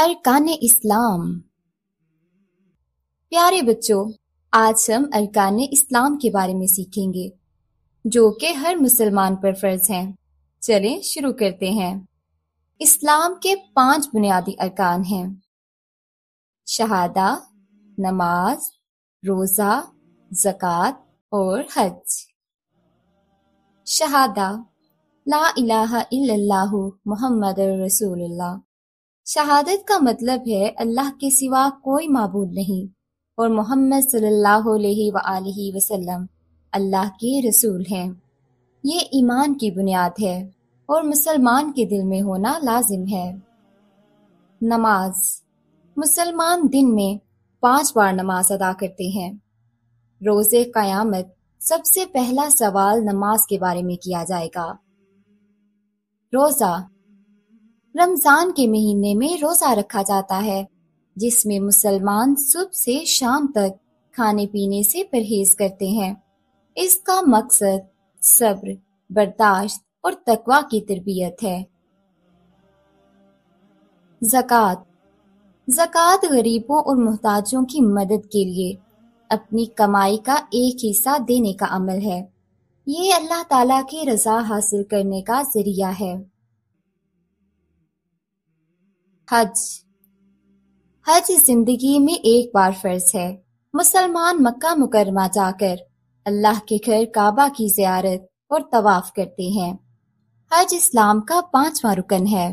अरकान इस्लाम प्यारे बच्चों आज हम अरकान इस्लाम के बारे में सीखेंगे जो कि हर मुसलमान पर फर्ज हैं चलें शुरू करते हैं इस्लाम के पांच बुनियादी अरकान हैं शहादा नमाज रोज़ा जक़ात और हज शहादा ला इलाहा इल्लल्लाहु मोहम्मद रसूलुल्लाह शहादत का मतलब है अल्लाह के सिवा कोई मबूद नहीं और मोहम्मद सल्लल्लाहु वसल्लम अल्लाह के रसूल हैं ये ईमान की बुनियाद है और मुसलमान के दिल में होना लाजिम है नमाज मुसलमान दिन में पांच बार नमाज अदा करते हैं रोज़े क़यामत सबसे पहला सवाल नमाज के बारे में किया जाएगा रोज़ा रमजान के महीने में रोजा रखा जाता है जिसमें मुसलमान सुबह से शाम तक खाने पीने से परहेज करते हैं इसका मकसद सब्र बर्दाश्त और तकवा की तरबियत है जक़ात जक़ात गरीबों और मोहताजों की मदद के लिए अपनी कमाई का एक हिस्सा देने का अमल है ये अल्लाह ताला की रजा हासिल करने का जरिया है हज हज जिंदगी में एक बार फर्ज है मुसलमान मक्का मुकरमा जाकर अल्लाह के घर काबा की जियारत और तवाफ करते हैं हज इस्लाम का पांचवा रुकन है